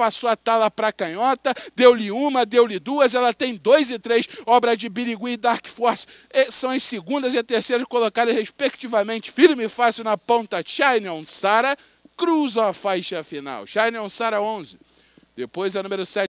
passou a tala para a canhota, deu-lhe uma, deu-lhe duas, ela tem dois e três. Obra de Birigui e Dark Force são as segundas e a terceira colocadas, respectivamente, firme e fácil na ponta. Shine on Sara cruzam a faixa final. Shine on Sara 11. Depois a número 7.